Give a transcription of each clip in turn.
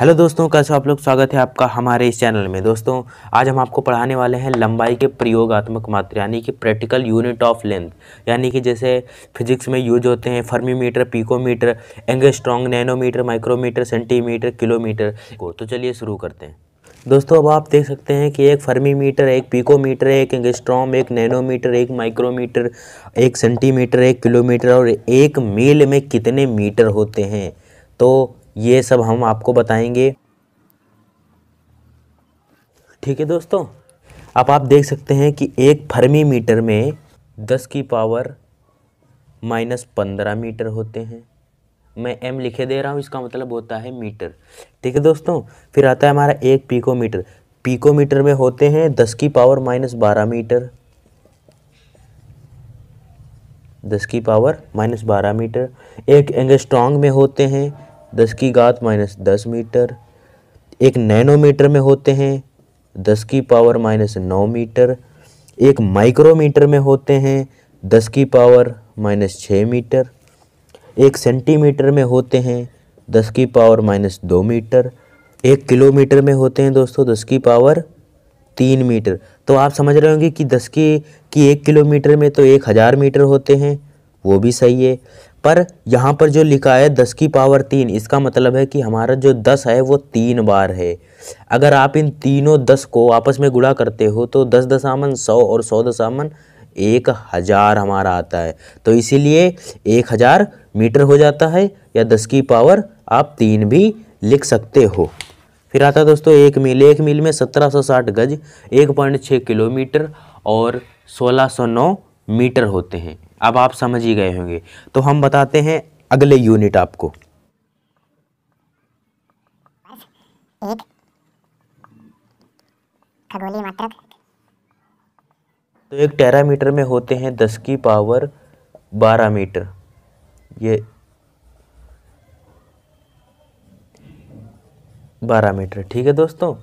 hello दोस्तों कैसे आप लोग स्वागत है आपका हमारे इस चैनल में दोस्तों आज हम आपको पढ़ाने वाले हैं लंबाई के प्रयोगात्मक मात्र यानी कि प्रैक्टिकल यूनिट ऑफ लेंथ यानी कि जैसे फिजिक्स में यूज होते हैं fermimetre picometre angstrom nanometre micrometre centimetre kilometre को तो चलिए शुरू करते हैं दोस्तों अब आप देख सकते हैं कि एक फर्मीमीटर एक पीकोमीटर एक एंगस्ट्रॉम एक नैनोमीटर एक माइक्रोमीटर एक सेंटीमीटर एक किलोमीटर और एक मील में कितने मीटर होते हैं तो ये सब हम आपको बताएंगे ठीक है दोस्तों अब आप देख सकते हैं कि एक फर्मी मीटर में दस की पावर माइनस पंद्रह मीटर होते हैं मैं एम लिखे दे रहा हूँ इसका मतलब होता है मीटर ठीक है दोस्तों फिर आता है हमारा एक पीकोमीटर पीकोमीटर में होते हैं दस की पावर माइनस बारह मीटर दस की पावर माइनस बारह मीटर एक एंगस्ट्रॉन्ग में होते हैं दस की घात माइनस दस मीटर एक नैनोमीटर में होते हैं दस की पावर माइनस नौ मीटर एक माइक्रोमीटर में होते हैं दस की पावर माइनस छः मीटर एक सेंटीमीटर में होते हैं दस की पावर माइनस दो मीटर एक किलोमीटर में होते हैं दोस्तों दस की पावर तीन मीटर तो आप समझ रहे होंगे कि दस की कि एक किलोमीटर में तो एक हज़ार मीटर होते हैं वो भी सही है पर यहाँ पर जो लिखा है दस की पावर तीन इसका मतलब है कि हमारा जो दस है वो तीन बार है अगर आप इन तीनों दस को आपस में गुड़ा करते हो तो दस दशामन सौ और सौ दशामन एक हज़ार हमारा आता है तो इसीलिए एक हज़ार मीटर हो जाता है या दस की पावर आप तीन भी लिख सकते हो फिर आता दोस्तों एक मील एक मील में सत्रह सौ साठ गज एक पॉइंट छः किलोमीटर और सोलह सौ नौ मीटर होते हैं अब आप समझ ही गए होंगे तो हम बताते हैं अगले यूनिट आपको एक खगोलीय मात्रक तो एक टेरामीटर में होते हैं दस की पावर बारह मीटर ये बारह मीटर ठीक है दोस्तों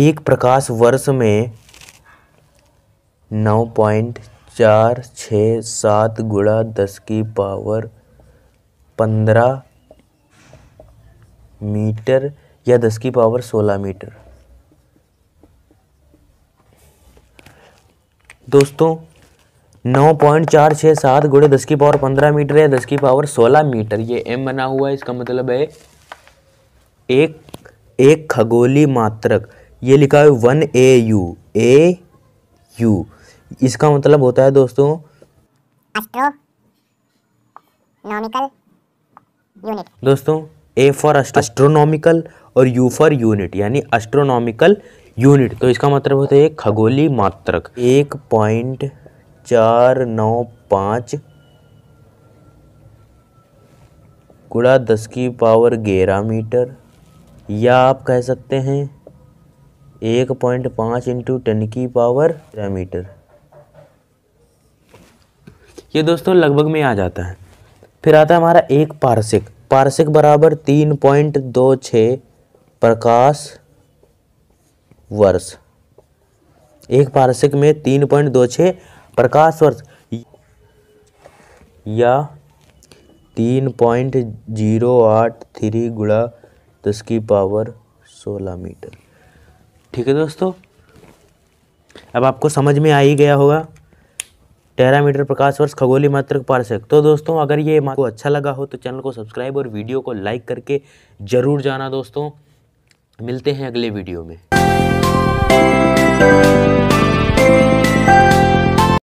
एक प्रकाश वर्ष में नौ पॉइंट चार छः सात गुणा दस की पावर पंद्रह मीटर या दस की पावर सोलह मीटर दोस्तों नौ पॉइंट चार छः सात गुड़े दस की पावर पंद्रह मीटर या दस की पावर सोलह मीटर ये एम बना हुआ है इसका मतलब है एक एक खगोली मात्रक ये लिखा है one A U A U इसका मतलब होता है दोस्तों दोस्तों ए फॉर एस्ट्रोनॉमिकल और यू फॉर यूनिट यानी एस्ट्रोनॉमिकल यूनिट तो इसका मतलब होता है खगोली मात्रक एक पॉइंट चार नौ पाँच कूड़ा दस की पावर ग्यारह मीटर या आप कह सकते हैं एक पॉइंट पाँच इंटू टेन की पावर मीटर ये दोस्तों लगभग में आ जाता है फिर आता है हमारा एक पारसिक पारसिक बराबर तीन पॉइंट दो छ प्रकाश वर्ष एक पारसिक में तीन पॉइंट दो छ प्रकाश वर्ष या तीन पॉइंट जीरो आठ थ्री गुड़ा दस की पावर सोलह मीटर ठीक है दोस्तों अब आपको समझ में आ ही गया होगा टेरामीटर प्रकाश वर्ष खगोली मात्र पार्षक तो दोस्तों अगर ये आपको अच्छा लगा हो तो चैनल को सब्सक्राइब और वीडियो को लाइक करके ज़रूर जाना दोस्तों मिलते हैं अगले वीडियो में